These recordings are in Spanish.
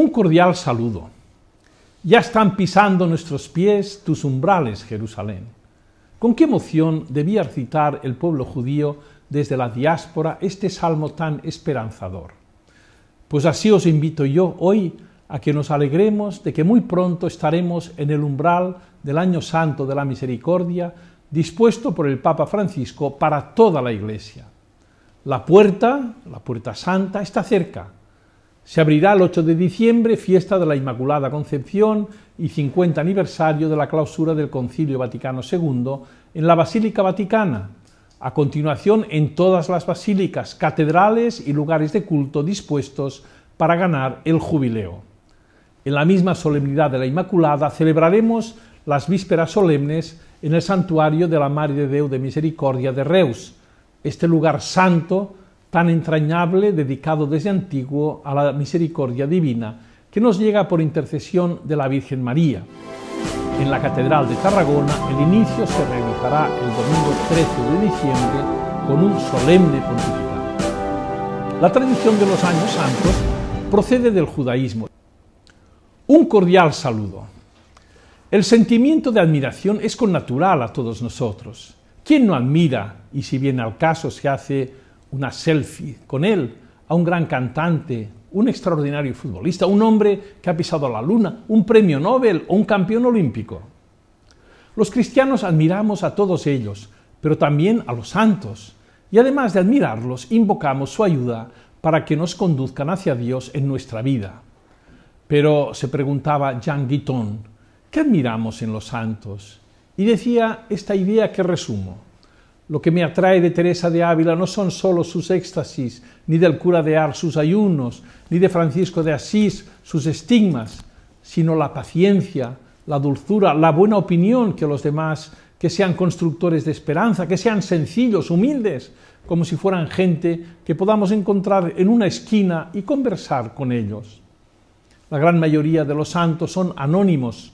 Un cordial saludo. Ya están pisando nuestros pies tus umbrales, Jerusalén. ¿Con qué emoción debía recitar el pueblo judío desde la diáspora este salmo tan esperanzador? Pues así os invito yo hoy a que nos alegremos de que muy pronto estaremos en el umbral del año santo de la misericordia dispuesto por el Papa Francisco para toda la Iglesia. La puerta, la puerta santa, está cerca se abrirá el 8 de diciembre, fiesta de la Inmaculada Concepción y 50 aniversario de la clausura del Concilio Vaticano II en la Basílica Vaticana. A continuación, en todas las basílicas, catedrales y lugares de culto dispuestos para ganar el jubileo. En la misma solemnidad de la Inmaculada celebraremos las vísperas solemnes en el santuario de la Madre de Deu de Misericordia de Reus, este lugar santo tan entrañable dedicado desde antiguo a la misericordia divina, que nos llega por intercesión de la Virgen María. En la Catedral de Tarragona el inicio se realizará el domingo 13 de diciembre con un solemne pontificado. La tradición de los años santos procede del judaísmo. Un cordial saludo. El sentimiento de admiración es connatural a todos nosotros. ¿Quién no admira y si bien al caso se hace una selfie con él, a un gran cantante, un extraordinario futbolista, un hombre que ha pisado la luna, un premio Nobel o un campeón olímpico. Los cristianos admiramos a todos ellos, pero también a los santos, y además de admirarlos, invocamos su ayuda para que nos conduzcan hacia Dios en nuestra vida. Pero se preguntaba Jean Guiton, ¿qué admiramos en los santos? Y decía esta idea que resumo. Lo que me atrae de Teresa de Ávila no son solo sus éxtasis, ni del cura de Ars sus ayunos, ni de Francisco de Asís sus estigmas, sino la paciencia, la dulzura, la buena opinión que los demás, que sean constructores de esperanza, que sean sencillos, humildes, como si fueran gente que podamos encontrar en una esquina y conversar con ellos. La gran mayoría de los santos son anónimos,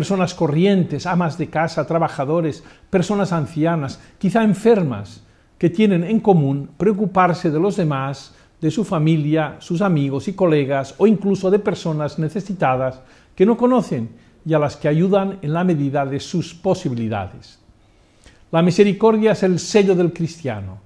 personas corrientes, amas de casa, trabajadores, personas ancianas, quizá enfermas, que tienen en común preocuparse de los demás, de su familia, sus amigos y colegas o incluso de personas necesitadas que no conocen y a las que ayudan en la medida de sus posibilidades. La misericordia es el sello del cristiano.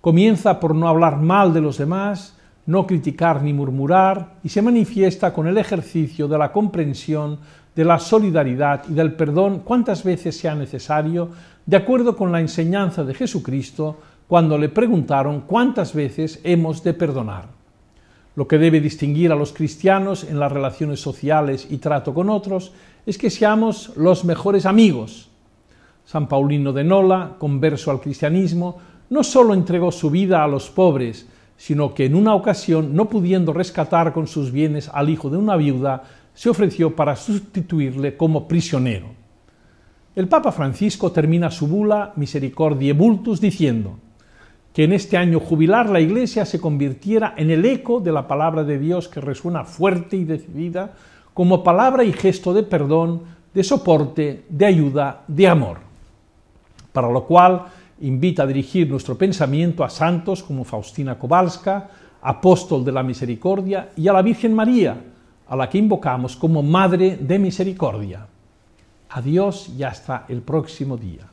Comienza por no hablar mal de los demás, no criticar ni murmurar, y se manifiesta con el ejercicio de la comprensión, de la solidaridad y del perdón cuantas veces sea necesario, de acuerdo con la enseñanza de Jesucristo cuando le preguntaron cuántas veces hemos de perdonar. Lo que debe distinguir a los cristianos en las relaciones sociales y trato con otros es que seamos los mejores amigos. San Paulino de Nola, converso al cristianismo, no solo entregó su vida a los pobres, sino que en una ocasión, no pudiendo rescatar con sus bienes al hijo de una viuda, se ofreció para sustituirle como prisionero. El Papa Francisco termina su bula Misericordiae Bultus diciendo que en este año jubilar la Iglesia se convirtiera en el eco de la palabra de Dios que resuena fuerte y decidida como palabra y gesto de perdón, de soporte, de ayuda, de amor. Para lo cual invita a dirigir nuestro pensamiento a santos como Faustina Kowalska, apóstol de la misericordia, y a la Virgen María, a la que invocamos como Madre de Misericordia. Adiós y hasta el próximo día.